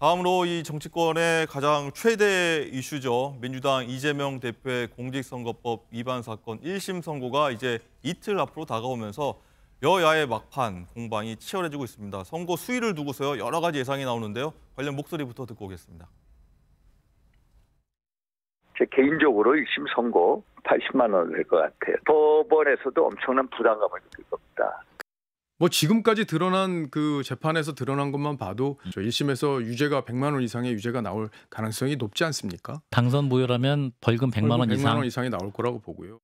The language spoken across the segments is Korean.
다음으로 이 정치권의 가장 최대 이슈죠. 민주당 이재명 대표의 공직선거법 위반 사건 1심 선고가 이제 이틀 앞으로 다가오면서 여야의 막판 공방이 치열해지고 있습니다. 선거 수위를 두고서 여러 가지 예상이 나오는데요. 관련 목소리부터 듣고 오겠습니다. 제 개인적으로 1심 선고 80만 원을 낼것 같아요. 법원에서도 엄청난 부담감을 느낄 겁니다. 뭐 지금까지 드러난 그 재판에서 드러난 것만 봐도 저 1심에서 유죄가 100만 원 이상의 유죄가 나올 가능성이 높지 않습니까? 당선 부여라면 벌금 100만 원 100만 이상. 원 이상이 나올 거라고 보고요.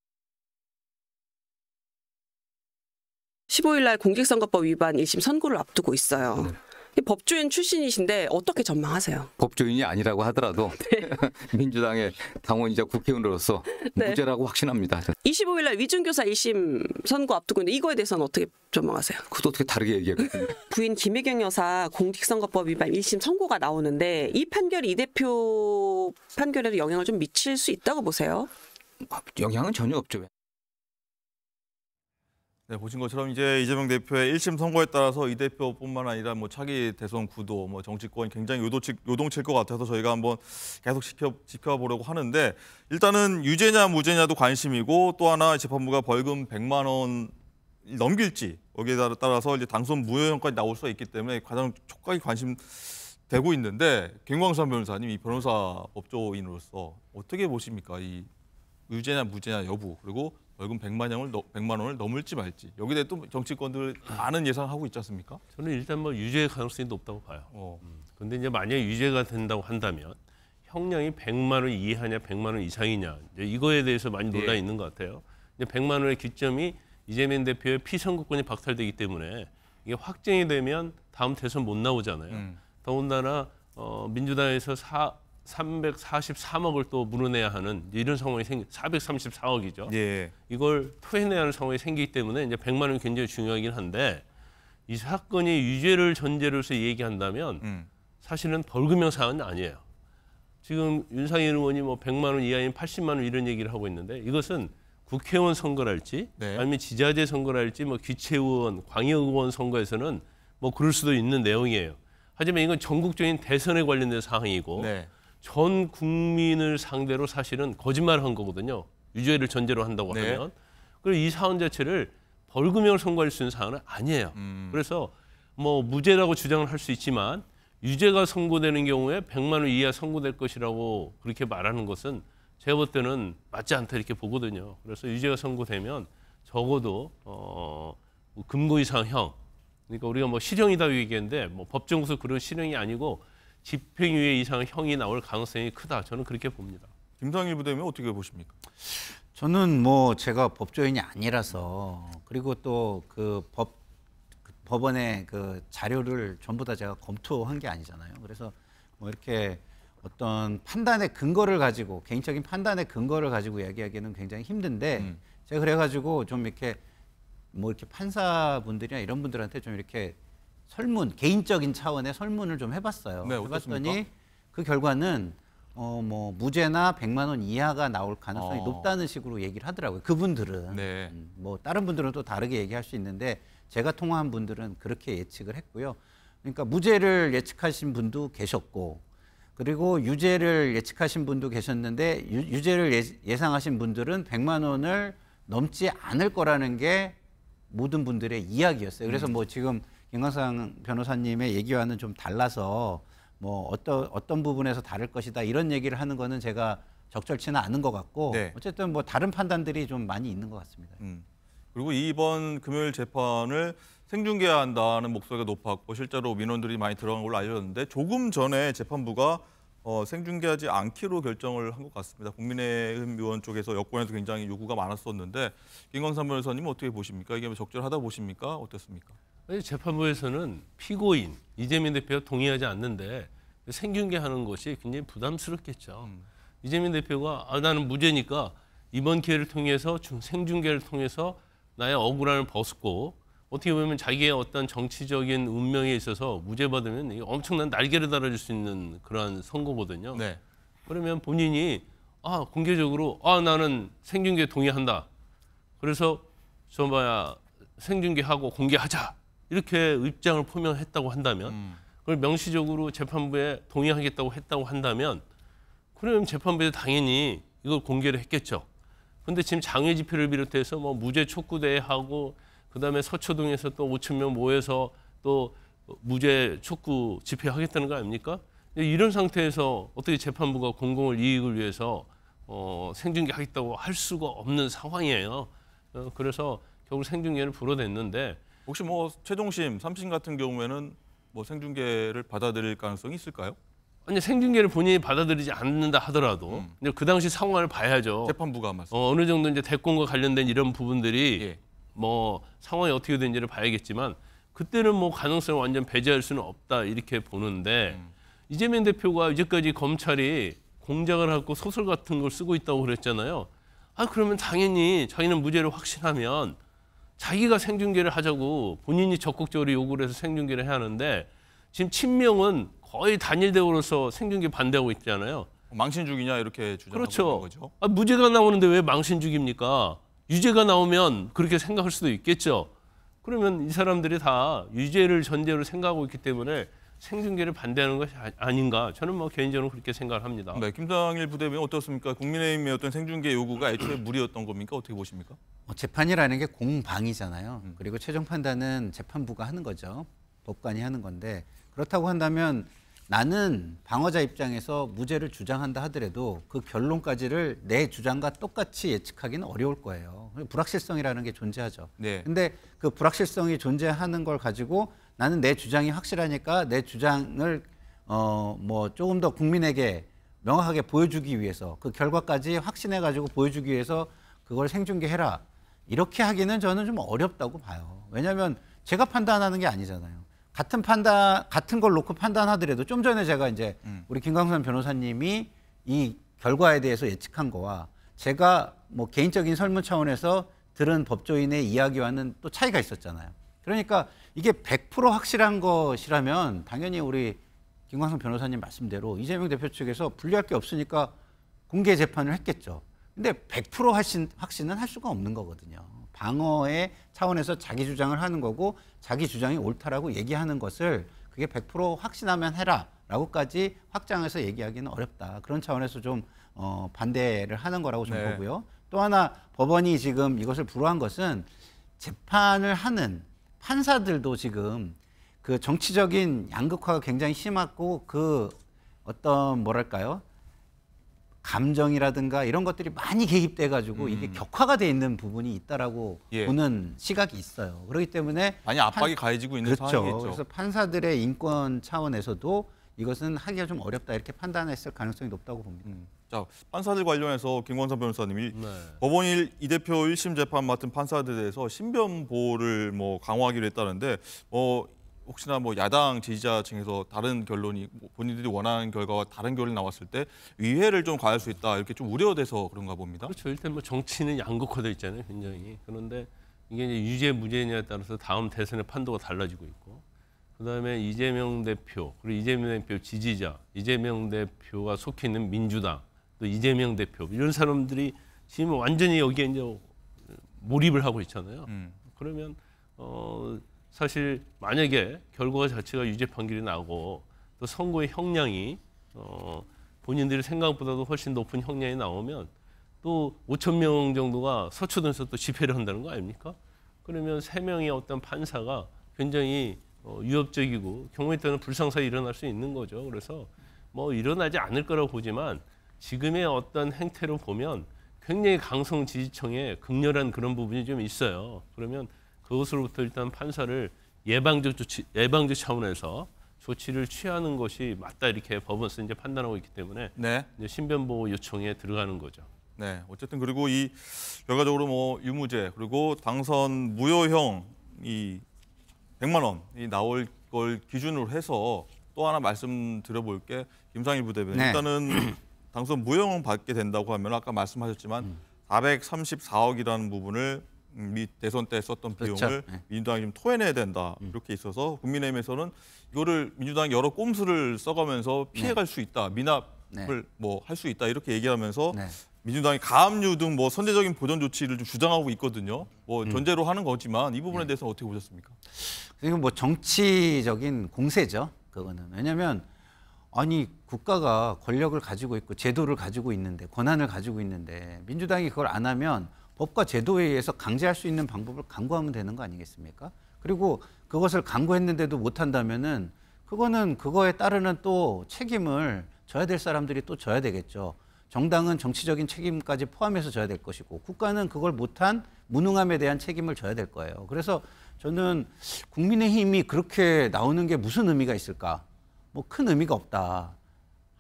15일 날 공직선거법 위반 1심 선고를 앞두고 있어요. 네. 법조인 출신이신데 어떻게 전망하세요? 법조인이 아니라고 하더라도 네. 민주당의 당원이자 국회의원으로서 네. 무죄라고 확신합니다. 25일 날 위증교사 2심 선고 앞두고 있는데 이거에 대해서는 어떻게 전망하세요? 그것도 어떻게 다르게 얘기하겠어요? 부인 김혜경 여사 공직선거법 위반 1심 선고가 나오는데 이 판결이 이 대표 판결에도 영향을 좀 미칠 수 있다고 보세요? 아, 영향은 전혀 없죠. 네, 보신 것처럼 이제 이재명 대표의 1심 선거에 따라서 이 대표뿐만 아니라 뭐 차기 대선 구도, 뭐 정치권 굉장히 요도치, 요동칠 것 같아서 저희가 한번 계속 지켜, 지켜보려고 하는데 일단은 유죄냐 무죄냐도 관심이고 또 하나 재판부가 벌금 100만 원 넘길지 여기에 따라서 이제 당선 무효형까지 나올 수가 있기 때문에 가장 촉각이 관심되고 있는데 김광삼 변호사님 이 변호사 법조인으로서 어떻게 보십니까? 이 유죄냐 무죄냐 여부 그리고 벌금 100만 원을, 100만 원을 넘을지 말지. 여기에 대해 또 정치권들 많은 예상하고 있지 않습니까? 저는 일단 뭐 유죄의 가능성이 높다고 봐요. 어. 음. 근데 이제 만약 유죄가 된다고 한다면 형량이 100만 원 이하냐 100만 원 이상이냐 이제 이거에 대해서 많이 예. 논란이 네. 있는 것 같아요. 근데 100만 원의 기점이 이재명 대표의 피선거권이 박탈되기 때문에 이게 확정이 되면 다음 대선 못 나오잖아요. 음. 더군다나 어, 민주당에서 사, 343억을 또 물어내야 하는 이런 상황이 생기 434억이죠. 예. 이걸 토해내야 하는 상황이 생기기 때문에 이제 100만 원이 굉장히 중요하긴 한데 이 사건이 유죄를 전제로 해서 얘기한다면 음. 사실은 벌금형 사안은 아니에요. 지금 윤상현 의원이 뭐 100만 원 이하인 80만 원 이런 얘기를 하고 있는데 이것은 국회의원 선거랄지 네. 아니면 지자재 선거랄지 뭐기체의원 광역의원 선거에서는 뭐 그럴 수도 있는 내용이에요. 하지만 이건 전국적인 대선에 관련된 사항이고 네. 전 국민을 상대로 사실은 거짓말을 한 거거든요. 유죄를 전제로 한다고 네. 하면. 그리고 이 사안 자체를 벌금형을 선고할 수 있는 사안은 아니에요. 음. 그래서 뭐 무죄라고 주장을 할 수 있지만 유죄가 선고되는 경우에 100만 원 이하 선고될 것이라고 그렇게 말하는 것은 제가 볼 때는 맞지 않다 이렇게 보거든요. 그래서 유죄가 선고되면 적어도 어, 뭐 금고 이상형 그러니까 우리가 뭐 실형이다 얘기했는데 뭐법정에서 그런 실형이 아니고 집행유예 이상 형이 나올 가능성이 크다. 저는 그렇게 봅니다. 김상일 부대면 어떻게 보십니까? 저는 뭐 제가 법조인이 아니라서 그리고 또 그법 그 법원의 그 자료를 전부 다 제가 검토한 게 아니잖아요. 그래서 뭐 이렇게 어떤 판단의 근거를 가지고 개인적인 판단의 근거를 가지고 이야기하기는 굉장히 힘든데 음. 제가 그래가지고 좀 이렇게 뭐 이렇게 판사분들이나 이런 분들한테 좀 이렇게 설문 개인적인 차원의 설문을 좀 해봤어요. 네, 해봤더니 그 결과는 어뭐 무죄나 100만 원 이하가 나올 가능성이 어. 높다는 식으로 얘기를 하더라고요. 그분들은 네. 음, 뭐 다른 분들은 또 다르게 얘기할 수 있는데 제가 통화한 분들은 그렇게 예측을 했고요. 그러니까 무죄를 예측하신 분도 계셨고 그리고 유죄를 예측하신 분도 계셨는데 유, 죄를 예, 상하신 분들은 100만 원을 넘지 않을 거라는 게 모든 분들의 이야기였어요. 그래서 음. 뭐 지금 김광상 변호사님의 얘기와는 좀 달라서 뭐 어떤 어떤 부분에서 다를 것이다 이런 얘기를 하는 거는 제가 적절치는 않은 것 같고 네. 어쨌든 뭐 다른 판단들이 좀 많이 있는 것 같습니다. 음. 그리고 이번 금요일 재판을 생중계 한다는 목소리가 높았고 실제로 민원들이 많이 들어간 걸로 알려졌는데 조금 전에 재판부가 어, 생중계하지 않기로 결정을 한 것 같습니다. 국민의힘 의원 쪽에서 여권에서 굉장히 요구가 많았었는데 김광삼 변호사님 어떻게 보십니까? 이게 적절하다 보십니까? 어떻습니까? 재판부에서는 피고인 이재민 대표가 동의하지 않는데 생중계하는 것이 굉장히 부담스럽겠죠. 음. 이재민 대표가 아, 나는 무죄니까 이번 기회를 통해서 생중계를 통해서 나의 억울함을 벗고 어떻게 보면 자기의 어떤 정치적인 운명에 있어서 무죄 받으면 엄청난 날개를 달아줄 수 있는 그러한 선거거든요. 네. 그러면 본인이 아 공개적으로 아 나는 생중계 동의한다. 그래서 저봐야 생중계하고 공개하자. 이렇게 입장을 표명했다고 한다면 음. 그걸 명시적으로 재판부에 동의하겠다고 했다고 한다면 그러면 재판부에 당연히 이걸 공개를 했겠죠. 근데 지금 장외 집회를 비롯해서 뭐 무죄 촉구대회 하고 그다음에 서초동에서 또 5천 명 모여서 또 무죄 촉구 집회하겠다는 거 아닙니까? 이런 상태에서 어떻게 재판부가 공공을 이익을 위해서 어, 생중계 하겠다고 할 수가 없는 상황이에요. 어, 그래서 결국 생중계를 불어댔는데 혹시 뭐 최종심, 삼심 같은 경우에는 뭐 생중계를 받아들일 가능성이 있을까요? 아니 생중계를 본인이 받아들이지 않는다 하더라도 음. 근데 그 당시 상황을 봐야죠. 재판부가 말씀. 어, 어느 정도 이제 대권과 관련된 이런 부분들이 예. 뭐 상황이 어떻게 된지를 봐야겠지만 그때는 뭐 가능성을 완전 배제할 수는 없다 이렇게 보는데 음. 이재명 대표가 이제까지 검찰이 공작을 하고 소설 같은 걸 쓰고 있다고 그랬잖아요. 아 그러면 당연히 자기는 무죄를 확신하면 자기가 생중계를 하자고 본인이 적극적으로 요구를 해서 생중계를 해야 하는데 지금 친명은 거의 단일 대우로서 생중계 반대하고 있잖아요. 망신죽이냐 이렇게 주장하고 그렇죠. 있는 거죠. 아, 무죄가 나오는데 왜 망신죽입니까? 유죄가 나오면 그렇게 생각할 수도 있겠죠. 그러면 이 사람들이 다 유죄를 전제로 생각하고 있기 때문에 생중계를 반대하는 것이 아, 아닌가 저는 뭐 개인적으로 그렇게 생각을 합니다. 네, 김상일 부대변 어떻습니까? 국민의힘의 어떤 생중계 요구가 애초에 무리였던 겁니까? 어떻게 보십니까? 어, 재판이라는 게 공방이잖아요. 음. 그리고 최종 판단은 재판부가 하는 거죠. 법관이 하는 건데 그렇다고 한다면 나는 방어자 입장에서 무죄를 주장한다 하더라도 그 결론까지를 내 주장과 똑같이 예측하기는 어려울 거예요. 불확실성이라는 게 존재하죠. 네. 근데 그 불확실성이 존재하는 걸 가지고 나는 내 주장이 확실하니까 내 주장을 어뭐 조금 더 국민에게 명확하게 보여주기 위해서 그 결과까지 확신해 가지고 보여주기 위해서 그걸 생중계해라. 이렇게 하기는 저는 좀 어렵다고 봐요. 왜냐하면 제가 판단하는 게 아니잖아요. 같은 판단 같은 걸 놓고 판단하더라도 좀 전에 제가 이제 음. 우리 김광선 변호사님이 이 결과에 대해서 예측한 거와 제가 뭐 개인적인 설문 차원에서 들은 법조인의 이야기와는 또 차이가 있었잖아요. 그러니까 이게 100% 확실한 것이라면 당연히 우리 김광선 변호사님 말씀대로 이재명 대표 측에서 불리할 게 없으니까 공개 재판을 했겠죠. 근데 100% 확신, 확신은 할 수가 없는 거거든요. 방어의 차원에서 자기 주장을 하는 거고 자기 주장이 옳다라고 얘기하는 것을 그게 100% 확신하면 해라 라고까지 확장해서 얘기하기는 어렵다. 그런 차원에서 좀 어, 반대를 하는 거라고 저는 네. 보고요. 또 하나 법원이 지금 이것을 불허한 것은 재판을 하는 판사들도 지금 그 정치적인 양극화가 굉장히 심하고 그 어떤 뭐랄까요? 감정이라든가 이런 것들이 많이 개입돼 가지고 음. 이게 격화가 돼 있는 부분이 있다라고 예. 보는 시각이 있어요. 그렇기 때문에 많이 압박이 판... 가해지고 있는 그렇죠. 상황이겠죠. 그래서 판사들의 인권 차원에서도 이것은 하기가 좀 어렵다 이렇게 판단했을 가능성이 높다고 봅니다. 음. 자, 판사들 관련해서 김광선 변호사님이 네. 법원일 이 대표 1심 재판 맡은 판사들에 대해서 신변 보호를 뭐 강화하기로 했다는데 어 혹시나 뭐 야당 지지자중에서 다른 결론이 뭐 본인들이 원하는 결과와 다른 결론이 나왔을 때 위해를 좀 가할 수 있다 이렇게 좀 우려돼서 그런가 봅니다. 그렇죠. 일단 뭐 정치는 양극화돼 있잖아요, 굉장히. 그런데 이게 이제 유죄 무죄냐에 따라서 다음 대선의 판도가 달라지고 있고 그다음에 이재명 대표 그리고 이재명 대표 지지자 이재명 대표가 속해 있는 민주당 또 이재명 대표 이런 사람들이 지금 완전히 여기에 이제 몰입을 하고 있잖아요. 음. 그러면 어 사실 만약에 결과 자체가 유죄 판결이 나고 또 선고의 형량이 어, 본인들이 생각보다도 훨씬 높은 형량이 나오면 또 5천 명 정도가 서초동에서 또 집회를 한다는 거 아닙니까? 그러면 세 명의 어떤 판사가 굉장히 어, 위협적이고 경우에 따른 불상사 일어날 수 있는 거죠. 그래서 뭐 일어나지 않을 거라고 보지만 지금의 어떤 행태로 보면 굉장히 강성 지지층의 극렬한 그런 부분이 좀 있어요. 그러면 그것으로부터 일단 판사를 예방적 조치, 예방적 차원에서 조치를 취하는 것이 맞다 이렇게 법원에서 이제 판단하고 있기 때문에 네. 이제 신변보호 요청에 들어가는 거죠. 네, 어쨌든 그리고 이 결과적으로 뭐 유무죄 그리고 당선 무효형 이 100만 원이 나올 걸 기준으로 해서 또 하나 말씀드려볼 게 김상일 부대변인 네. 일단은 당선 무효형 받게 된다고 하면 아까 말씀하셨지만 음. 434억이라는 부분을 미 대선 때 썼던 그렇죠. 비용을 네. 민주당이 좀 토해내야 된다 음. 이렇게 있어서 국민의힘에서는 이거를 민주당이 여러 꼼수를 써가면서 피해갈 네. 수 있다 미납을 네. 뭐할 수 있다 이렇게 얘기하면서 네. 민주당이 가압류 등 뭐 선제적인 보전 조치를 좀 주장하고 있거든요. 뭐 음. 전제로 하는 거지만 이 부분에 네. 대해서 어떻게 보셨습니까? 이건 뭐 정치적인 공세죠. 그거는 왜냐하면 아니 국가가 권력을 가지고 있고 제도를 가지고 있는데 권한을 가지고 있는데 민주당이 그걸 안 하면 법과 제도에 의해서 강제할 수 있는 방법을 강구하면 되는 거 아니겠습니까? 그리고 그것을 강구했는데도 못한다면은 그거는 그거에 따르는 또 책임을 져야 될 사람들이 또 져야 되겠죠. 정당은 정치적인 책임까지 포함해서 져야 될 것이고 국가는 그걸 못한 무능함에 대한 책임을 져야 될 거예요. 그래서 저는 국민의 힘이 그렇게 나오는 게 무슨 의미가 있을까? 뭐 큰 의미가 없다.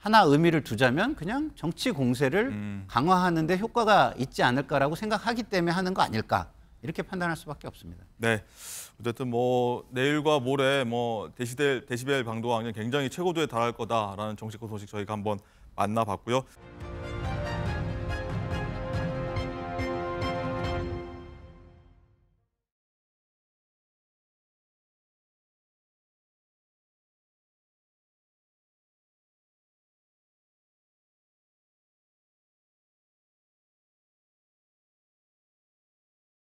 하나 의미를 두자면 그냥 정치 공세를 음. 강화하는 데 효과가 있지 않을까라고 생각하기 때문에 하는 거 아닐까 이렇게 판단할 수밖에 없습니다. 네. 어쨌든 뭐 내일과 모레 뭐 데시벨 데시벨 방도가 굉장히 최고조에 달할 거다라는 정치권 소식 저희가 한번 만나봤고요.